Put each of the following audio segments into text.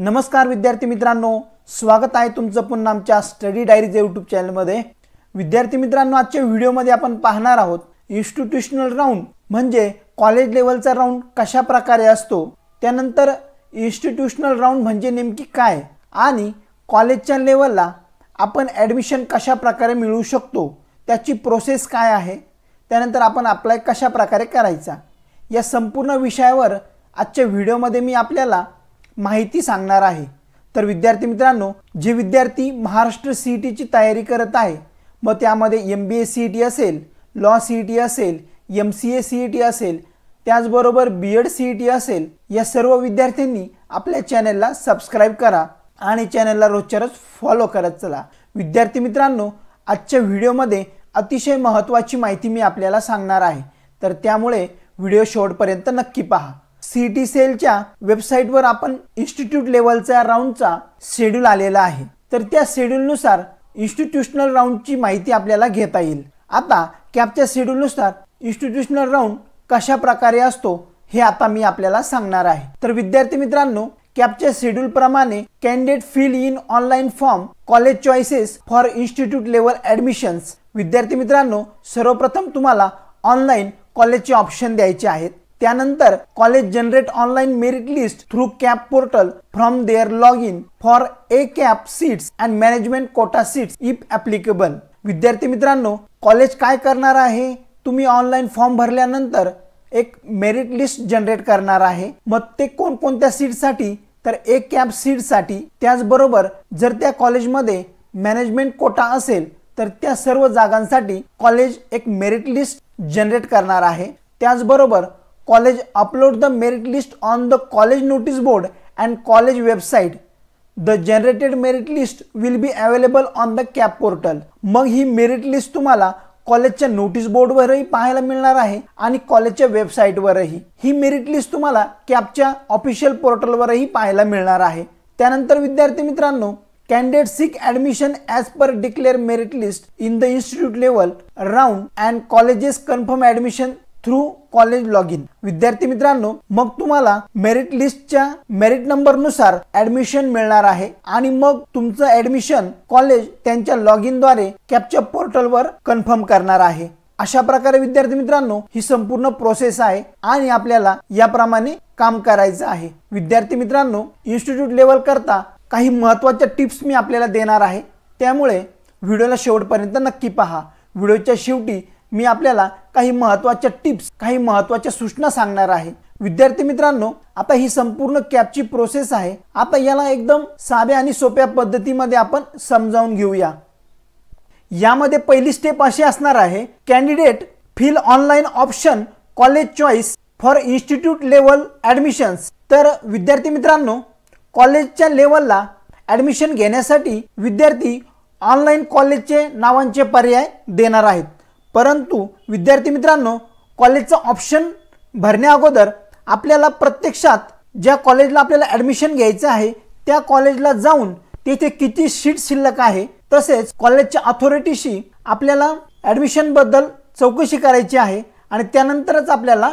नमस्कार विद्यार्थी मित्रांनो स्वागत आहे तुमचं पुन्हा आमच्या स्टडी डायरीज यूट्यूब चॅनलमध्ये विद्यार्थी मित्रांनो आजच्या व्हिडिओमध्ये आपण पाहणार आहोत इन्स्टिट्युशनल राऊंड म्हणजे कॉलेज लेवलचा राऊंड कशा प्रकारे असतो त्यानंतर इन्स्टिट्युशनल राऊंड म्हणजे नेमकी काय आणि कॉलेजच्या लेवलला आपण ॲडमिशन कशा प्रकारे मिळवू शकतो त्याची प्रोसेस काय आहे त्यानंतर आपण अप्लाय कशा प्रकारे करायचा या संपूर्ण विषयावर आजच्या व्हिडिओमध्ये मी आपल्याला माहिती सांगणार आहे तर विद्यार्थी मित्रांनो जे विद्यार्थी महाराष्ट्र सी ई e टीची तयारी करत आहे मग त्यामध्ये M B A C E T असेल लॉ सी ई टी असेल M C A C E T असेल त्याचबरोबर B Ed C E T असेल या सर्व विद्यार्थ्यांनी आपल्या चॅनलला सबस्क्राईब करा आणि चॅनलला रोजच्या रोज फॉलो करत चला विद्यार्थी मित्रांनो आजच्या व्हिडिओमध्ये अतिशय महत्त्वाची माहिती मी आपल्याला सांगणार आहे तर त्यामुळे व्हिडिओ शेवटपर्यंत नक्की पहा सी टी सेलच्या वेबसाईटवर आपण इन्स्टिट्यूट लेवलचा राऊंडचा शेड्यूल आलेला आहे तर त्या शेड्यूलनुसार इन्स्टिट्यूशनल राऊंडची माहिती आपल्याला घेता येईल आता कॅपच्या शेड्यूलनुसार इन्स्टिट्यूशनल राऊंड कशा प्रकारे असतो हे आता मी आपल्याला सांगणार आहे तर विद्यार्थी मित्रांनो कॅपच्या शेड्यूलप्रमाणे candidate fill in online form college choices for institute level admissions विद्यार्थी मित्रांनो सर्वप्रथम तुम्हाला ऑनलाईन कॉलेजचे ऑप्शन द्यायचे आहेत त्यानंतर college generate online merit list through CAP portal from there log in for a CAP seats and management quota seats if applicable विद्यार्थी मित्रांनो कॉलेज काय करणार आहे तुम्ही ऑनलाईन फॉर्म भरल्यानंतर एक मेरिट लिस्ट जनरेट करणार आहे मग ते कोणकोणत्या सीटसाठी तर ए कॅप सीटसाठी त्याचबरोबर जर त्या कॉलेजमध्ये मॅनेजमेंट कोटा असेल तर त्या सर्व जागांसाठी कॉलेज एक मेरिट लिस्ट जनरेट करणार आहे त्याचबरोबर college upload the merit list on the college notice board and college website the generated merit list will be available on the CAP portal मग ही मेरिट लिस्ट तुम्हाला कॉलेजच्या नोटीस बोर्डवरही पाहायला मिळणार आहे आणि कॉलेजच्या वेबसाईटवरही ही मेरिट लिस्ट तुम्हाला कॅपच्या ऑफिशियल पोर्टलवरही पाहायला मिळणार आहे त्यानंतर विद्यार्थी मित्रांनो candidate seek admission as per declare merit list in the institute level round and colleges confirm admission through college log in विद्यार्थी मित्रांनो मग तुम्हाला मेरिट लिस्टच्या मेरिट नंबर नुसार ऍडमिशन मिळणार आहे आणि मग तुमचं ऍडमिशन कॉलेज त्यांच्या लॉग इन द्वारे कॅप्चर पोर्टलवर कन्फर्म करणार आहे अशा प्रकारे विद्यार्थी मित्रांनो ही संपूर्ण प्रोसेस आहे आणि आपल्याला याप्रमाणे काम करायचं आहे विद्यार्थी मित्रांनो इन्स्टिट्यूट लेवल करता काही महत्वाच्या टिप्स मी आपल्याला देणार आहे त्यामुळे व्हिडिओला शेवटपर्यंत नक्की पहा व्हिडिओच्या शेवटी मी आपल्याला काही महत्वाच्या टिप्स काही महत्त्वाच्या सूचना सांगणार आहे विद्यार्थी मित्रांनो आता ही संपूर्ण कॅपची प्रोसेस आहे आता याला एकदम साध्या आणि सोप्या पद्धतीमध्ये आपण समजावून घेऊया यामध्ये पहिली स्टेप अशी असणार आहे candidate fill online option college choice for institute level admission तर विद्यार्थी मित्रांनो कॉलेजच्या लेवलला ॲडमिशन घेण्यासाठी विद्यार्थी ऑनलाईन कॉलेजचे नावांचे पर्याय देणार आहेत परंतु विद्यार्थी मित्रांनो कॉलेजचं ऑप्शन भरण्या अगोदर आपल्याला प्रत्यक्षात ज्या कॉलेजला आपल्याला ॲडमिशन घ्यायचं आहे त्या कॉलेजला जाऊन तिथे किती सीट शिल्लक आहे तसेच कॉलेजच्या ऑथॉरिटीशी आपल्याला ॲडमिशनबद्दल चौकशी करायची आहे आणि त्यानंतरच आपल्याला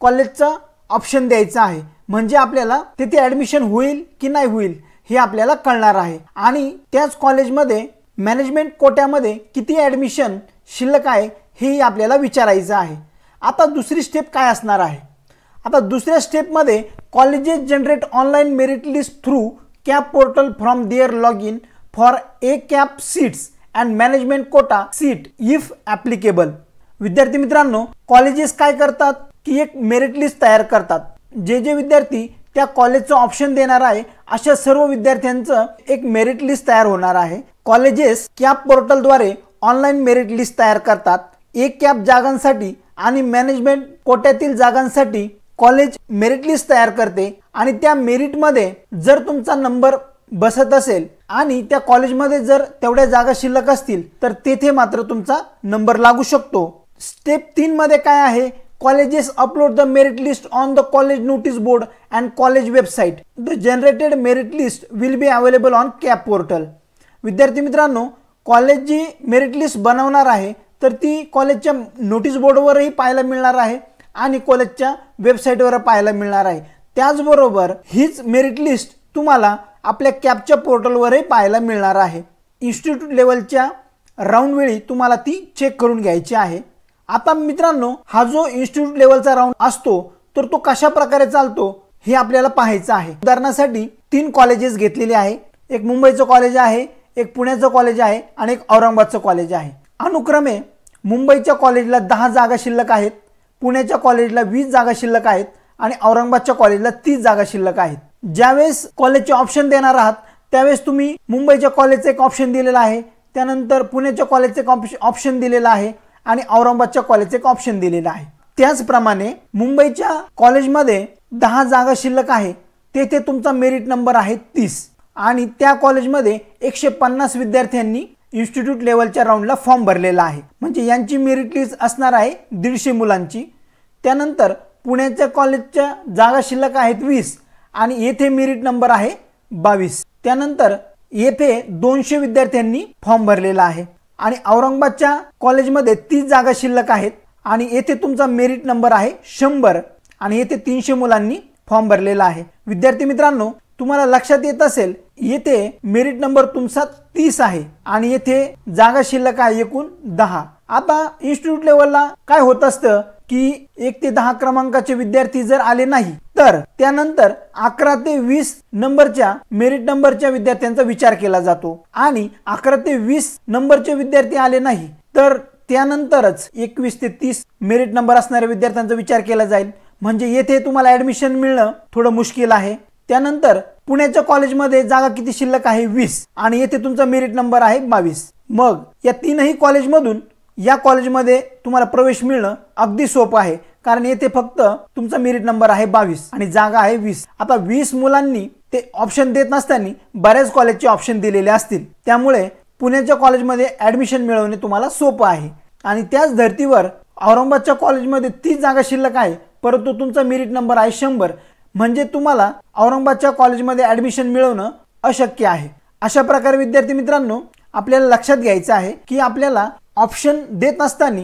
कॉलेजचं ऑप्शन द्यायचं आहे म्हणजे आपल्याला तिथे ॲडमिशन होईल की नाही होईल हे आपल्याला कळणार आहे आणि त्याच कॉलेजमध्ये मॅनेजमेंट कोट्यामध्ये किती ॲडमिशन शिल्लक आहे हे आपल्याला विचारायचं आहे आता दुसरी स्टेप काय असणार आहे आता दुसऱ्या स्टेपमध्ये colleges generate online merit list through CAP portal from there log in for a CAP seats and management quota seat if applicable विद्यार्थी मित्रांनो कॉलेजेस काय करतात की एक मेरिट लिस्ट तयार करतात जे जे विद्यार्थी त्या कॉलेजचं ऑप्शन देणार आहे अशा सर्व विद्यार्थ्यांचं एक मेरिट लिस्ट तयार होणार आहे कॉलेजेस कॅप पोर्टलद्वारे ऑनलाईन मेरिट लिस्ट तयार करतात एक कॅप जागांसाठी आणि मॅनेजमेंट कोट्यातील जागांसाठी कॉलेज मेरिट लिस्ट तयार करते आणि त्या मेरिटमध्ये जर तुमचा नंबर बसत असेल आणि त्या कॉलेजमध्ये जर तेवढ्या जागा शिल्लक असतील तर तेथे मात्र तुमचा नंबर लागू शकतो स्टेप तीनमध्ये काय आहे colleges upload the merit list on the college notice board and college website the generated merit list will be available on CAP portal विद्यार्थी मित्रांनो कॉलेज जी मेरिट लिस्ट बनवणार आहे तर ती कॉलेजच्या नोटीस बोर्डवरही पाहायला मिळणार आहे आणि कॉलेजच्या वेबसाईटवर पाहायला मिळणार आहे त्याचबरोबर हीच मेरिट लिस्ट तुम्हाला आपल्या कॅबच्या पोर्टलवरही पाहायला मिळणार आहे इन्स्टिट्यूट लेवलच्या वेळी तुम्हाला ती चेक करून घ्यायची आहे आता मित्रांनो हा जो इन्स्टिट्यूट लेवलचा राऊंड असतो तर तो कशा प्रकारे चालतो हे आपल्याला पाहायचं आहे उदाहरणासाठी तीन कॉलेजेस घेतलेले आहे एक मुंबईचं कॉलेज आहे एक पुण्याचं कॉलेज आहे आणि एक औरंगाबादचं कॉलेज आहे अनुक्रमे मुंबईच्या कॉलेजला दहा जागा शिल्लक आहेत पुण्याच्या कॉलेजला वीस जागा शिल्लक आहेत आणि औरंगाबादच्या कॉलेजला तीस जागा शिल्लक आहेत ज्यावेळेस कॉलेजचे ऑप्शन देणार आहात त्यावेळेस तुम्ही मुंबईच्या कॉलेजचं एक ऑप्शन दिलेलं आहे त्यानंतर पुण्याच्या कॉलेजचं एक ऑप्शन दिलेलं आहे आणि औरंगाबादच्या कॉलेजचं एक ऑप्शन दिलेलं आहे त्याचप्रमाणे मुंबईच्या कॉलेजमध्ये दहा जागा शिल्लक आहे तेथे तुमचा मेरिट नंबर आहे तीस आणि त्या कॉलेजमध्ये एकशे पन्नास विद्यार्थ्यांनी इन्स्टिट्यूट लेवलच्या राऊंडला फॉर्म भरलेला आहे म्हणजे यांची मेरिट लिस्ट असणार आहे दीडशे मुलांची त्यानंतर पुण्याच्या कॉलेजच्या जागा शिल्लक आहेत वीस आणि येथे मेरिट नंबर आहे बावीस त्यानंतर येथे दोनशे विद्यार्थ्यांनी फॉर्म भरलेला आहे आणि औरंगाबादच्या कॉलेजमध्ये तीस जागा शिल्लक आहेत आणि येथे तुमचा मेरिट नंबर आहे शंभर आणि येथे तीनशे मुलांनी फॉर्म भरलेला आहे विद्यार्थी मित्रांनो तुम्हाला लक्षात येत असेल येथे मेरिट नंबर तुमचा तीस आहे आणि येथे जागा शिल्लक आहे एकूण दहा आता इन्स्टिट्यूट लेवलला काय होत असतं की एक ते दहा क्रमांकाचे विद्यार्थी जर आले नाही तर त्यानंतर अकरा ते वीस नंबरच्या मेरिट नंबरच्या विद्यार्थ्यांचा विचार केला जातो आणि अकरा ते वीस नंबरचे विद्यार्थी आले नाही तर त्यानंतरच एकवीस ते तीस मेरिट नंबर असणाऱ्या विद्यार्थ्यांचा विचार केला जाईल म्हणजे येथे तुम्हाला ऍडमिशन मिळणं थोडं मुश्किल आहे त्यानंतर पुण्याच्या कॉलेजमध्ये जागा किती शिल्लक आहे वीस आणि येथे तुमचा मेरिट नंबर आहे बावीस मग या तीनही कॉलेजमधून या कॉलेजमध्ये तुम्हाला प्रवेश मिळणं अगदी सोपं आहे कारण येथे फक्त तुमचा मेरिट नंबर आहे बावीस आणि जागा आहे वीस आता वीस मुलांनी ते ऑप्शन देत नसताना बऱ्याच कॉलेजचे ऑप्शन दिलेले असतील त्यामुळे पुण्याच्या कॉलेजमध्ये ॲडमिशन मिळवणे तुम्हाला सोपं आहे आणि त्याच धर्तीवर औरंगाबादच्या कॉलेजमध्ये तीच जागा शिल्लक आहे परंतु तुमचा मेरिट नंबर आहे शंभर म्हणजे तुम्हाला औरंगाबादच्या कॉलेजमध्ये ॲडमिशन मिळवणं अशक्य आहे अशा प्रकारे विद्यार्थी मित्रांनो आपल्याला लक्षात घ्यायचं आहे की आपल्याला ऑप्शन देत असताना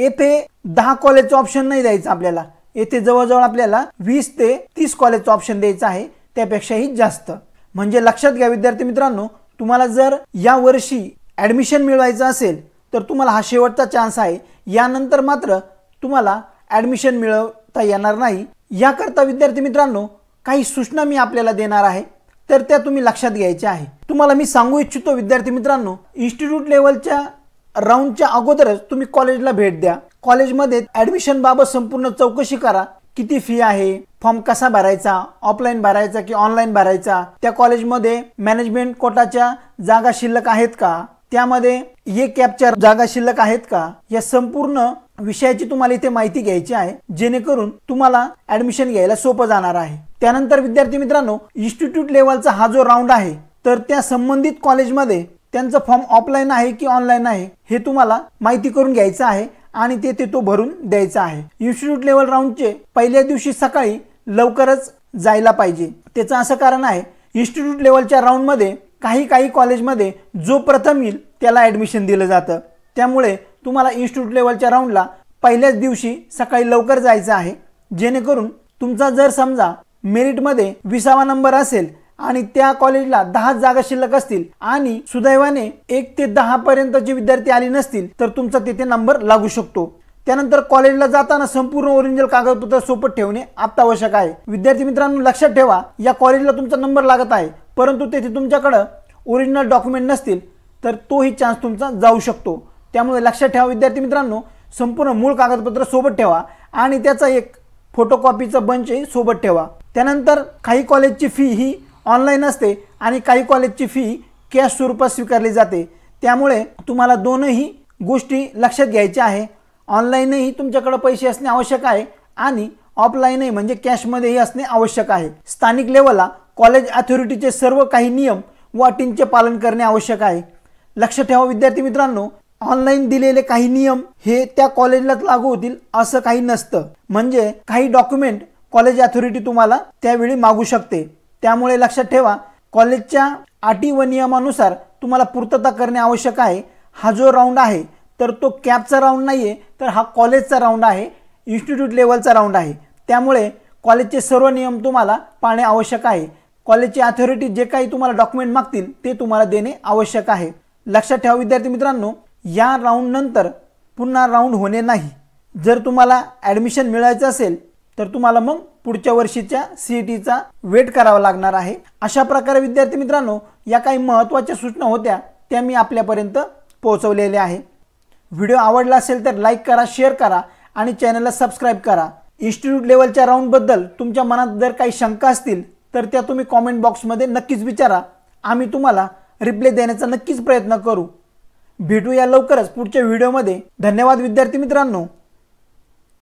येथे दहा कॉलेजचं ऑप्शन नाही द्यायचं आपल्याला येथे जवळजवळ आपल्याला वीस ते तीस कॉलेजचं ऑप्शन द्यायचं आहे त्यापेक्षाही जास्त म्हणजे लक्षात घ्या विद्यार्थी मित्रांनो तुम्हाला जर या वर्षी ॲडमिशन मिळवायचं असेल तर तुम्हाला हा शेवटचा चान्स आहे यानंतर मात्र तुम्हाला ॲडमिशन मिळवता येणार नाही याकरता विद्यार्थी मित्रांनो काही सूचना मी आपल्याला देणार आहे तर त्या तुम्ही लक्षात घ्यायच्या आहे तुम्हाला मी सांगू इच्छितो विद्यार्थी मित्रांनो इन्स्टिट्यूट लेवलच्या राऊंडच्या अगोदरच तुम्ही कॉलेजला भेट द्या कॉलेजमध्ये बाबत संपूर्ण चौकशी करा किती फी आहे फॉर्म कसा भरायचा ऑफलाईन भरायचा की ऑनलाईन भरायचा त्या कॉलेजमध्ये मॅनेजमेंट कोटाच्या जागा शिल्लक आहेत का त्यामध्ये ये कॅपच्या जागा शिल्लक आहेत का या संपूर्ण विषयाची तुम्हाला इथे माहिती घ्यायची आहे जेणेकरून तुम्हाला ऍडमिशन घ्यायला सोपं जाणार आहे त्यानंतर विद्यार्थी मित्रांनो इन्स्टिट्यूट लेवलचा हा जो राऊंड आहे तर त्या संबंधित कॉलेजमध्ये त्यांचा फॉर्म ऑफलाईन आहे की ऑनलाईन आहे हे तुम्हाला माहिती करून घ्यायचं आहे आणि ते ते तो भरून द्यायचा आहे इन्स्टिट्यूट लेवल राऊंडचे पहिल्या दिवशी सकाळी लवकरच जायला पाहिजे त्याचं असं कारण आहे इन्स्टिट्यूट लेवलच्या राऊंडमध्ये काही काही कॉलेजमध्ये जो प्रथम येईल त्याला ऍडमिशन दिलं जातं त्यामुळे तुम्हाला इन्स्टिट्यूट लेवलच्या राऊंडला पहिल्याच दिवशी सकाळी लवकर जायचं आहे जेणेकरून तुमचा जर समजा मेरिटमध्ये विसावा नंबर असेल आणि त्या कॉलेजला दहा जागा शिल्लक असतील आणि सुदैवाने एक ते दहा पर्यंतचे विद्यार्थी आले नसतील तर तुमचा तिथे नंबर लागू शकतो त्यानंतर कॉलेजला जाताना संपूर्ण ओरिजिनल कागदपत्र सोबत ठेवणे अत्यावश्यक आहे विद्यार्थी मित्रांनो लक्षात ठेवा या कॉलेजला तुमचा नंबर लागत आहे परंतु तेथे तुमच्याकडं ओरिजिनल डॉक्युमेंट नसतील तर तोही चान्स तुमचा जाऊ शकतो त्यामुळे लक्षात ठेवा विद्यार्थी मित्रांनो संपूर्ण मूळ कागदपत्र सोबत ठेवा आणि त्याचा एक फोटोकॉपीचा बंचही सोबत ठेवा त्यानंतर काही कॉलेजची फी ही ऑनलाईन असते आणि काही कॉलेजची फी कॅश स्वरूपात स्वीकारली जाते त्यामुळे तुम्हाला दोनही गोष्टी लक्षात घ्यायच्या आहे ऑनलाईनही तुमच्याकडं पैसे असणे आवश्यक आहे आणि ऑफलाईनही म्हणजे कॅशमध्येही असणे आवश्यक आहे स्थानिक लेवलला कॉलेज अथॉरिटीचे सर्व काही नियम व अटींचे पालन करणे आवश्यक आहे लक्ष ठेवा विद्यार्थी मित्रांनो ऑनलाईन दिलेले काही नियम हे त्या कॉलेजलाच लागू होतील असं काही नसतं म्हणजे काही डॉक्युमेंट कॉलेज अथॉरिटी तुम्हाला त्यावेळी मागू शकते त्यामुळे लक्षात ठेवा कॉलेजच्या अटी व नियमानुसार तुम्हाला पूर्तता करणे आवश्यक आहे हा जो राऊंड आहे तर तो कॅबचा राऊंड नाही आहे तर हा कॉलेजचा राऊंड आहे इन्स्टिट्यूट लेवलचा राऊंड आहे त्यामुळे कॉलेजचे सर्व नियम तुम्हाला पाळणे आवश्यक आहे कॉलेजची अथॉरिटी जे काही तुम्हाला डॉक्युमेंट मागतील ते तुम्हाला देणे आवश्यक आहे लक्षात ठेवा विद्यार्थी मित्रांनो या राऊंडनंतर पुन्हा राऊंड होणे नाही जर तुम्हाला ॲडमिशन मिळायचं असेल तर तुम्हाला मग पुढच्या वर्षीच्या ई टीचा वेट करावा लागणार आहे अशा प्रकारे विद्यार्थी मित्रांनो या काही महत्त्वाच्या सूचना होत्या त्या मी आपल्यापर्यंत पोहोचवलेल्या आहे व्हिडिओ आवडला असेल तर लाईक करा शेअर करा आणि चॅनलला सबस्क्राईब करा इन्स्टिट्यूट लेवलच्या राऊंडबद्दल तुमच्या मनात जर काही शंका असतील तर त्या तुम्ही कॉमेंट बॉक्समध्ये नक्कीच विचारा आम्ही तुम्हाला रिप्लाय देण्याचा नक्कीच प्रयत्न करू भेटूया लवकरच पुढच्या व्हिडिओमध्ये धन्यवाद विद्यार्थी मित्रांनो